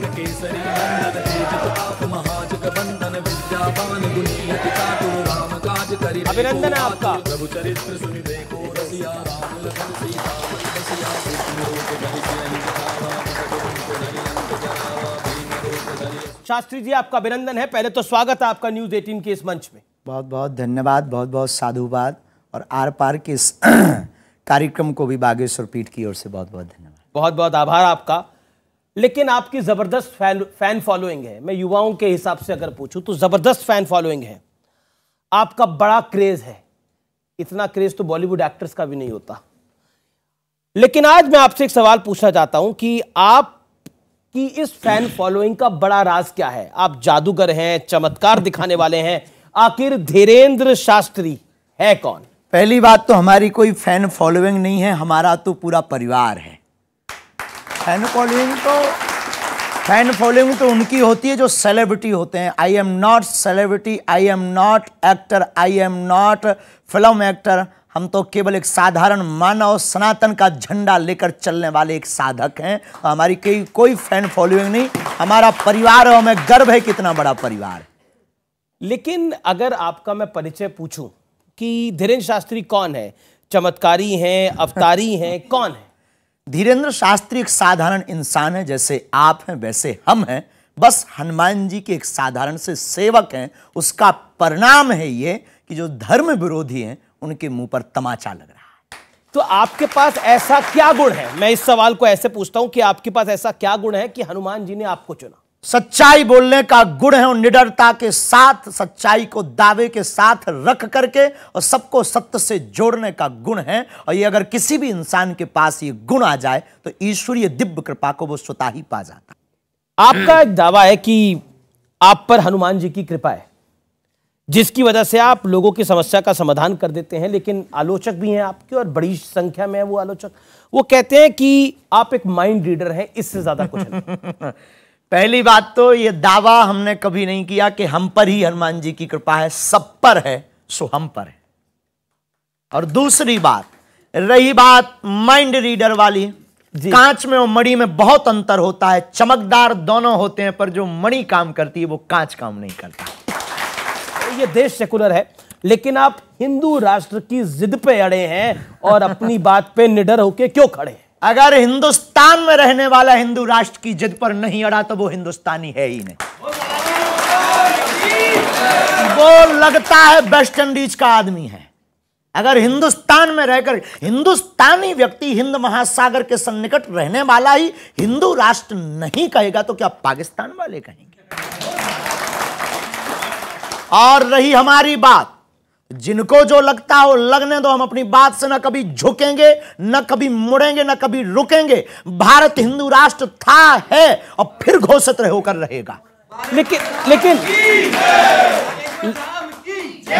लाल केसरी नंदन तेजित महाजग महाजगवंदन विद्यावान गुणीयति कातुर राम काज करी अभिनंदन आपका प्रभु चरित्र सुन देखो रसिया राम लखन सीता रसिया शास्त्री जी आपका अभिनंदन है पहले तो स्वागत है आपका न्यूज 18 के इस मंच में बहुत बहुत धन्यवाद बहुत बहुत साधुवाद और आर पार के इस कार्यक्रम को भी बागेश्वर पीठ की ओर से बहुत बहुत धन्यवाद बहुत बहुत आभार आपका लेकिन आपकी ज़बरदस्त फैन फैन फॉलोइंग है मैं युवाओं के हिसाब से अगर पूछूं तो ज़बरदस्त फैन फॉलोइंग है आपका बड़ा क्रेज़ है इतना क्रेज़ तो बॉलीवुड एक्टर्स का भी नहीं होता लेकिन आज मैं आपसे एक सवाल पूछना चाहता हूं कि आप कि इस फैन फॉलोइंग का बड़ा राज क्या है आप जादूगर हैं चमत्कार दिखाने वाले हैं आखिर धीरेन्द्र शास्त्री है कौन पहली बात तो हमारी कोई फैन फॉलोइंग नहीं है हमारा तो पूरा परिवार है फैन फॉलोइंग तो फैन फॉलोइंग तो उनकी होती है जो सेलिब्रिटी होते हैं I am not celebrity I am not actor I am not film actor हम तो केवल एक साधारण मानव सनातन का झंडा लेकर चलने वाले एक साधक हैं तो हमारी कई कोई फैन फॉलोइंग नहीं हमारा परिवार और हमें गर्व है कितना बड़ा परिवार लेकिन अगर आपका मैं परिचय पूछूं कि धीरेन्द्र शास्त्री कौन है चमत्कारी हैं अवतारी हैं कौन है धीरेन्द्र शास्त्री एक साधारण इंसान है जैसे आप हैं वैसे हम हैं बस हनुमान जी के एक साधारण से सेवक हैं उसका परिणाम है ये कि जो धर्म विरोधी हैं उनके मुंह पर तमाचा लग रहा है तो आपके पास ऐसा क्या गुण है मैं इस सवाल को ऐसे पूछता हूं कि आपके पास ऐसा क्या गुण है कि हनुमान जी ने आपको चुना सच्चाई बोलने का गुण है और निडरता के साथ सच्चाई को दावे के साथ रख करके और सबको सत्य से जोड़ने का गुण है और ये अगर किसी भी इंसान के पास ये गुण आ जाए तो ईश्वरीय दिव्य कृपा को वो स्वतः ही पा जाता आपका एक दावा है कि आप पर हनुमान जी की कृपा है जिसकी वजह से आप लोगों की समस्या का समाधान कर देते हैं लेकिन आलोचक भी हैं आपके और बड़ी संख्या में है वो आलोचक वो कहते हैं कि आप एक माइंड रीडर हैं इससे ज्यादा कुछ नहीं पहली बात तो ये दावा हमने कभी नहीं किया कि हम पर ही हनुमान जी की कृपा है सब पर है सो हम पर है और दूसरी बात रही बात माइंड रीडर वाली कांच में और मणि में बहुत अंतर होता है चमकदार दोनों होते हैं पर जो मणि काम करती है वो कांच काम नहीं करता ये देश सेकुलर है लेकिन आप हिंदू राष्ट्र की जिद पे अड़े हैं और अपनी बात पे निडर होके क्यों खड़े हैं अगर हिंदुस्तान में रहने वाला हिंदू राष्ट्र की जिद पर नहीं अड़ा तो वो हिंदुस्तानी है ही नहीं वो लगता है वेस्ट इंडीज का आदमी है अगर हिंदुस्तान में रहकर हिंदुस्तानी व्यक्ति हिंद महासागर के सन्निकट रहने वाला ही हिंदू राष्ट्र नहीं कहेगा तो क्या पाकिस्तान वाले कहेंगे और रही हमारी बात जिनको जो लगता हो लगने दो हम अपनी बात से ना कभी झुकेंगे ना कभी मुड़ेंगे ना कभी रुकेंगे भारत हिंदू राष्ट्र था है और फिर घोषित होकर रहेगा लेकिन लेकिन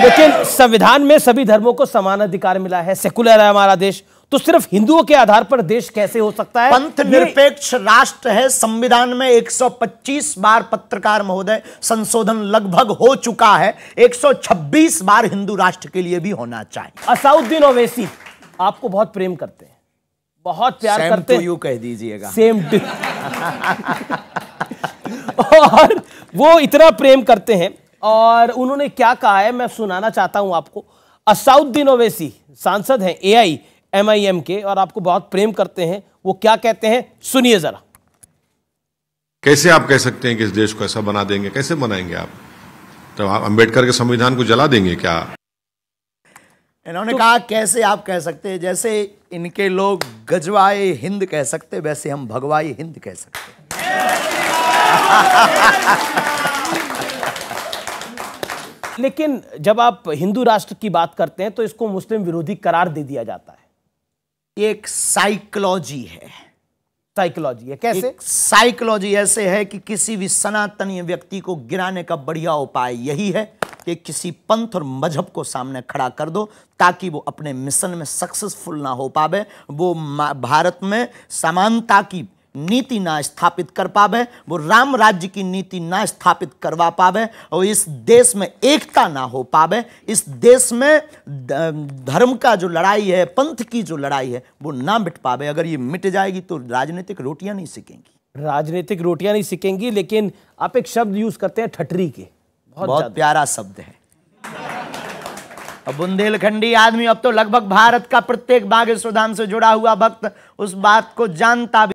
लेकिन संविधान में सभी धर्मों को समान अधिकार मिला है सेकुलर है हमारा देश तो सिर्फ हिंदुओं के आधार पर देश कैसे हो सकता है पंथ निरपेक्ष राष्ट्र है संविधान में 125 बार पत्रकार महोदय संशोधन लगभग हो चुका है 126 बार हिंदू राष्ट्र के लिए भी होना चाहिए असाउद्दीन ओवैसी आपको बहुत प्रेम करते हैं बहुत प्यार Same करते यू कह दीजिएगा सेम और वो इतना प्रेम करते हैं और उन्होंने क्या कहा है मैं सुनाना चाहता हूं आपको असाउद्दीन ओवैसी सांसद हैं एआई एम आई एम के और आपको बहुत प्रेम करते हैं वो क्या कहते हैं सुनिए जरा कैसे आप कह सकते हैं कि इस देश को ऐसा बना देंगे कैसे बनाएंगे आप तो आप अम्बेडकर के संविधान को जला देंगे क्या इन्होंने तो, कहा कैसे आप कह सकते हैं जैसे इनके लोग गजवाए हिंद कह सकते वैसे हम भगवाई हिंद कह सकते लेकिन जब आप हिंदू राष्ट्र की बात करते हैं तो इसको मुस्लिम विरोधी करार दे दिया जाता है एक साइकोलॉजी है साइकोलॉजी है कैसे साइकोलॉजी ऐसे है कि किसी भी सनातनीय व्यक्ति को गिराने का बढ़िया उपाय यही है कि किसी पंथ और मजहब को सामने खड़ा कर दो ताकि वो अपने मिशन में सक्सेसफुल ना हो पावे वो भारत में समानता की नीति ना स्थापित कर पावे वो राम राज्य की नीति ना स्थापित करवा पावे और इस देश में एकता ना हो पावे इस देश में धर्म का जो लड़ाई है पंथ की जो लड़ाई है वो ना मिट पावे अगर ये मिट जाएगी तो राजनीतिक रोटियां नहीं सीखेंगी राजनीतिक रोटियां नहीं सीखेंगी लेकिन आप एक शब्द यूज करते हैं ठटरी के बहुत, बहुत प्यारा शब्द है बुंदेलखंडी आदमी अब तो लगभग भारत का प्रत्येक बागेश्वर धाम से जुड़ा हुआ भक्त उस बात को जानता भी